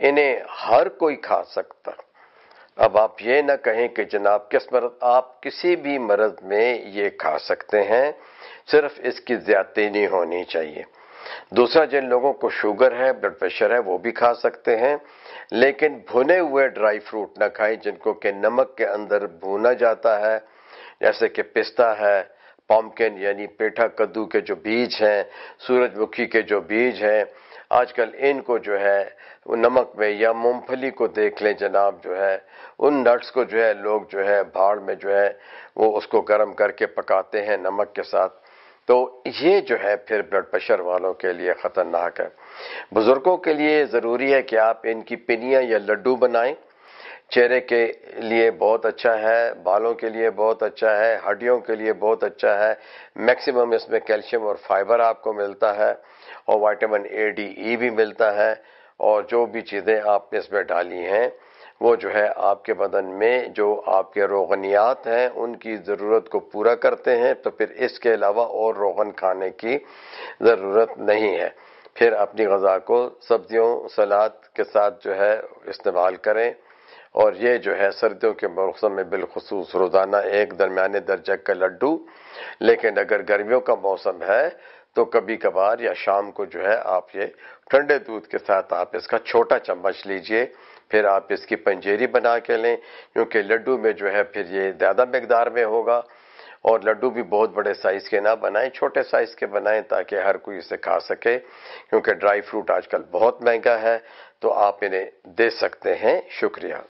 इन्हें हर कोई खा सकता अब आप ये ना कहें कि जनाब किस मरद आप किसी भी मरद में ये खा सकते हैं सिर्फ इसकी ज्यादा नहीं होनी चाहिए दूसरा जिन लोगों को शुगर है ब्लड प्रेशर है वो भी खा सकते हैं लेकिन भुने हुए ड्राई फ्रूट ना खाएं जिनको कि नमक के अंदर भुना जाता है जैसे कि पिस्ता है पॉम्पकिन यानी पेठा कद्दू के जो बीज हैं सूरजमुखी के जो बीज हैं आजकल इनको जो है वो नमक में या मूंगफली को देख लें जनाब जो है उन नट्स को जो है लोग जो है भाड़ में जो है वो उसको गर्म करके पकाते हैं नमक के साथ तो ये जो है फिर ब्लड प्रेशर वालों के लिए ख़तरनाक है बुज़ुर्गों के लिए ज़रूरी है कि आप इनकी पिनियाँ या लड्डू बनाएं चेहरे के लिए बहुत अच्छा है बालों के लिए बहुत अच्छा है हड्डियों के लिए बहुत अच्छा है मैक्सिमम इसमें कैल्शियम और फाइबर आपको मिलता है और वाइटामिन ए डी ई भी मिलता है और जो भी चीज़ें आपने इसमें डाली हैं वो जो है आपके बदन में जो आपके रोगनियात हैं उनकी ज़रूरत को पूरा करते हैं तो फिर इसके अलावा और रोगन खाने की ज़रूरत नहीं है फिर अपनी गज़ा को सब्जियों सलाद के साथ जो है इस्तेमाल करें और ये जो है सर्दियों के मौसम में बिलखसूस रोज़ाना एक दरमियाने दर्जे का लड्डू लेकिन अगर गर्मियों का मौसम है तो कभी कभार या शाम को जो है आप ये ठंडे दूध के साथ आप इसका छोटा चम्मच लीजिए फिर आप इसकी पंजेरी बना के लें क्योंकि लड्डू में जो है फिर ये ज़्यादा मकदार में होगा और लड्डू भी बहुत बड़े साइज़ के ना बनाएं छोटे साइज़ के बनाएं ताकि हर कोई इसे खा सके क्योंकि ड्राई फ्रूट आजकल बहुत महंगा है तो आप इन्हें दे सकते हैं शुक्रिया